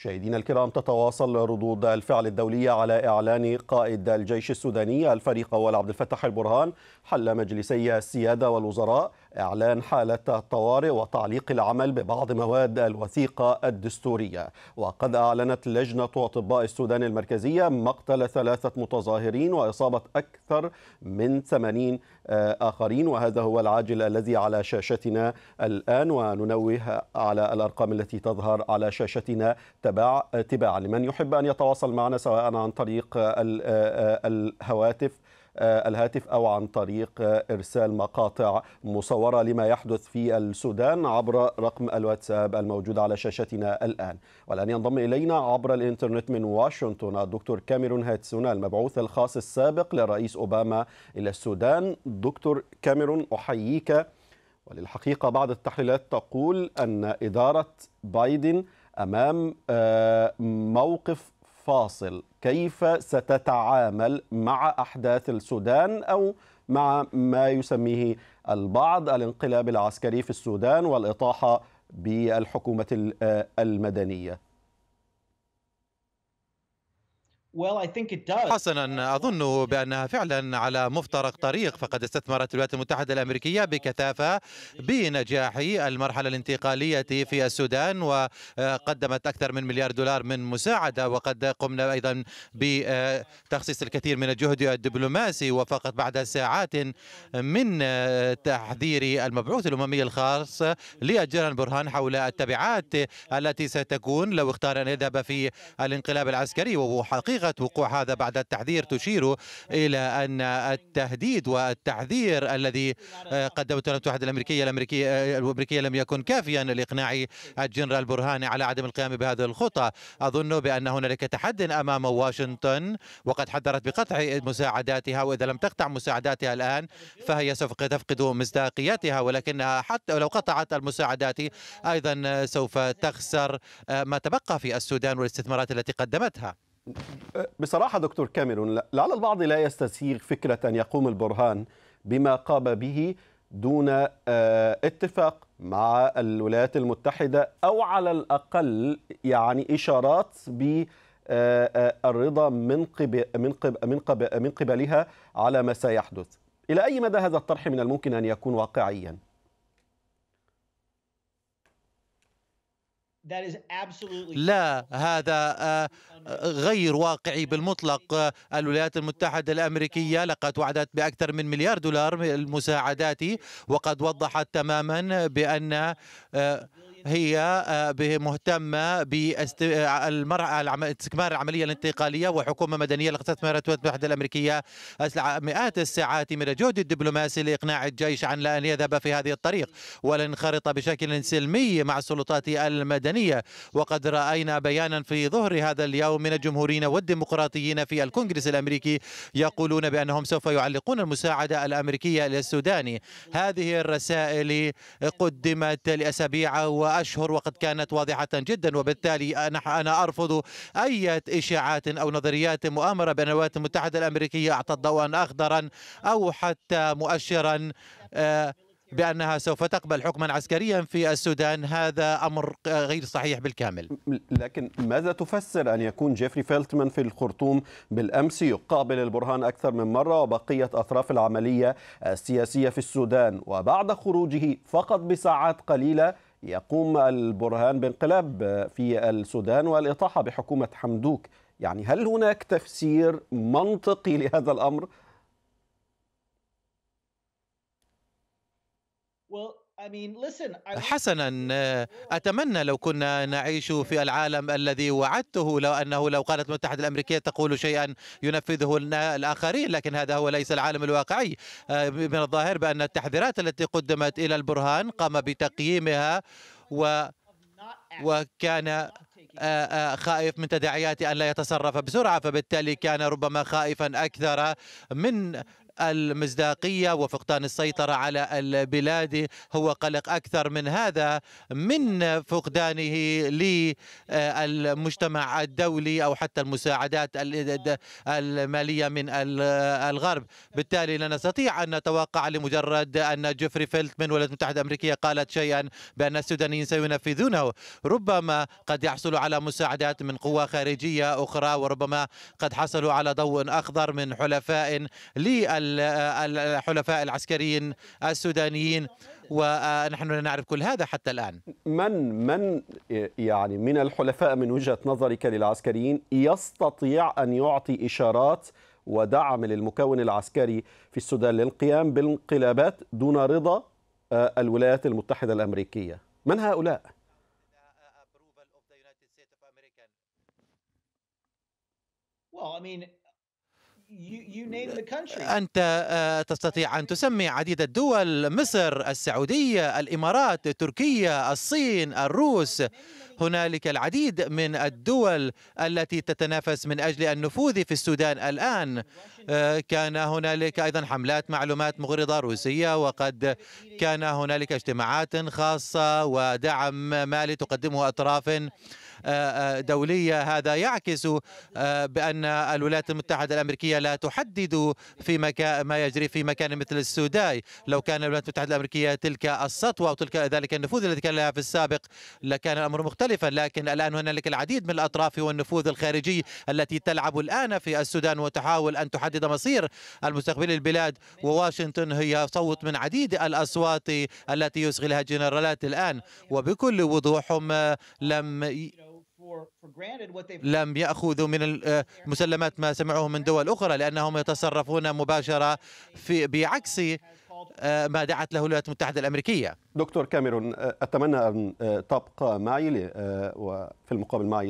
مشاهدينا الكرام تتواصل ردود الفعل الدولية على إعلان قائد الجيش السوداني الفريق أول عبد الفتاح البرهان حل مجلسي السيادة والوزراء إعلان حالة الطوارئ وتعليق العمل ببعض مواد الوثيقة الدستورية وقد أعلنت لجنة أطباء السودان المركزية مقتل ثلاثة متظاهرين وإصابة أكثر من 80 آه، آخرين وهذا هو العاجل الذي على شاشتنا الآن وننوه على الأرقام التي تظهر على شاشتنا تباع تباعا لمن يحب أن يتواصل معنا سواء عن طريق آه، آه، الهواتف آه، الهاتف أو عن طريق آه، إرسال مقاطع مصورة لما يحدث في السودان عبر رقم الواتساب الموجود على شاشتنا الآن والآن ينضم إلينا عبر الإنترنت من واشنطن الدكتور كاميرون هاتسون المبعوث الخاص السابق للرئيس أوباما إلى السودان دكتور كاميرون أحييك وللحقيقة بعض التحليلات تقول أن إدارة بايدن أمام آه، موقف الفاصل كيف ستتعامل مع أحداث السودان أو مع ما يسميه البعض الانقلاب العسكري في السودان والإطاحة بالحكومة آه، المدنية حسنا اظن بانها فعلا على مفترق طريق فقد استثمرت الولايات المتحده الامريكيه بكثافه بنجاح المرحله الانتقاليه في السودان وقدمت اكثر من مليار دولار من مساعده وقد قمنا ايضا بتخصيص الكثير من الجهد الدبلوماسي وفقط بعد ساعات من تحذير المبعوث الاممي الخاص للجيران برهان حول التبعات التي ستكون لو اختار ان يذهب في الانقلاب العسكري وهو حقيقه صيغة وقوع هذا بعد التحذير تشير إلى أن التهديد والتحذير الذي قدمته الولايات المتحدة الأمريكية الأمريكية الأمريكية لم يكن كافيا لإقناع الجنرال برهاني على عدم القيام بهذه الخطة أظن بأن هنالك تحد أمام واشنطن وقد حذرت بقطع مساعداتها وإذا لم تقطع مساعداتها الآن فهي سوف تفقد مصداقيتها ولكنها حتى لو قطعت المساعدات أيضا سوف تخسر ما تبقى في السودان والاستثمارات التي قدمتها بصراحة دكتور كاميرون لعل البعض لا يستسيغ فكرة أن يقوم البرهان بما قام به دون آه، اتفاق مع الولايات المتحدة أو على الأقل يعني إشارات ب آه، آه، الرضا من قبل من قبل من قبل من قبلها على ما سيحدث الى اي مدى هذا الطرح من الممكن ان يكون واقعيا لا هذا آه، غير واقعي بالمطلق الولايات المتحدة الأمريكية لقد وعدت بأكثر من مليار دولار المساعدات وقد وضحت تماما بأن آه، هي آه، مهتمة باستكمال آه، العملية الانتقالية وحكومة مدنية لقد استثمرت الولايات المتحدة الأمريكية مئات الساعات من الجهد الدبلوماسي لإقناع الجيش عن أن يذهب في هذه الطريق ولنخرط بشكل سلمي مع السلطات المدنية وقد رأينا بيانا في ظهر هذا اليوم من الجمهوريين والديمقراطيين في الكونغرس الأمريكي يقولون بأنهم سوف يعلقون المساعدة الأمريكية للسوداني هذه الرسائل قدمت لأسابيع و وأشهر وقد كانت واضحة جدا وبالتالي أنا أرفض أي إشاعات أو نظريات مؤامرة بأن الولايات المتحدة الأمريكية أعطت ضوءا أخضرا أو حتى مؤشرا آه، بأنها سوف تقبل حكما عسكريا في السودان هذا أمر غير صحيح بالكامل لكن ماذا تفسر أن يكون جيفري فيلتمان في الخرطوم بالأمس يقابل البرهان أكثر من مرة وبقية أطراف العملية السياسية في السودان وبعد خروجه فقط بساعات قليلة يقوم البرهان بانقلاب في السودان والإطاحة بحكومة حمدوك يعني هل هناك تفسير منطقي لهذا الأمر؟ Well, حسنا آه، اتمنى لو كنا نعيش في العالم الذي وعدته لو انه لو قالت المتحده الامريكيه تقول شيئا ينفذه الاخرين لكن هذا هو ليس العالم الواقعي آه، من الظاهر بان التحذيرات التي قدمت الى البرهان قام بتقييمها و وكان آه، خائف من تداعيات أن لا يتصرف بسرعة فبالتالي كان ربما خائفا أكثر من المصداقية وفقدان السيطرة على البلاد هو قلق أكثر من هذا من فقدانه للمجتمع الدولي أو حتى المساعدات المالية من الغرب بالتالي لا نستطيع أن نتوقع لمجرد أن جيفري فيلت من الولايات المتحدة الأمريكية قالت شيئا بأن السودانيين سينفذونه ربما قد يحصلوا على مساعدات من قوى خارجية أخرى وربما قد حصلوا على ضوء أخضر من حلفاء لل الحلفاء العسكريين السودانيين ونحن لا نعرف كل هذا حتى الآن من من يعني من الحلفاء من وجهة نظرك للعسكريين يستطيع أن يعطي إشارات ودعم للمكون العسكري في السودان للقيام بالانقلابات دون رضا آه، الولايات المتحدة الأمريكية من هؤلاء؟ Well, I mean, أنت آه، تستطيع أن تسمي عديد الدول مصر السعودية الإمارات تركيا الصين الروس هنالك العديد من الدول التي تتنافس من أجل النفوذ في السودان الآن آه، كان هنالك أيضا حملات معلومات مغرضة روسية وقد كان هنالك اجتماعات خاصة ودعم مالي تقدمه أطراف آه، آه، دولية هذا يعكس آه، بأن الولايات المتحدة الأمريكية لا تحدد في مكان ما يجري في مكان مثل السوداي لو كان الولايات المتحدة الأمريكية تلك السطوة او تلك ذلك النفوذ الذي كان لها في السابق لكان الأمر مختلفا لكن الآن هنالك العديد من الأطراف والنفوذ الخارجي التي تلعب الآن في السودان وتحاول أن تحدد مصير المستقبل للبلاد وواشنطن هي صوت من عديد الأصوات التي يصغي لها الجنرالات الآن وبكل وضوح لم لم يأخذوا من المسلمات آه، ما سمعوه من دول أخرى لأنهم يتصرفون مباشرة في بعكس آه، ما دعت له الولايات المتحدة الأمريكية دكتور كاميرون أتمنى أن آه، تبقى معي وفي المقابل معي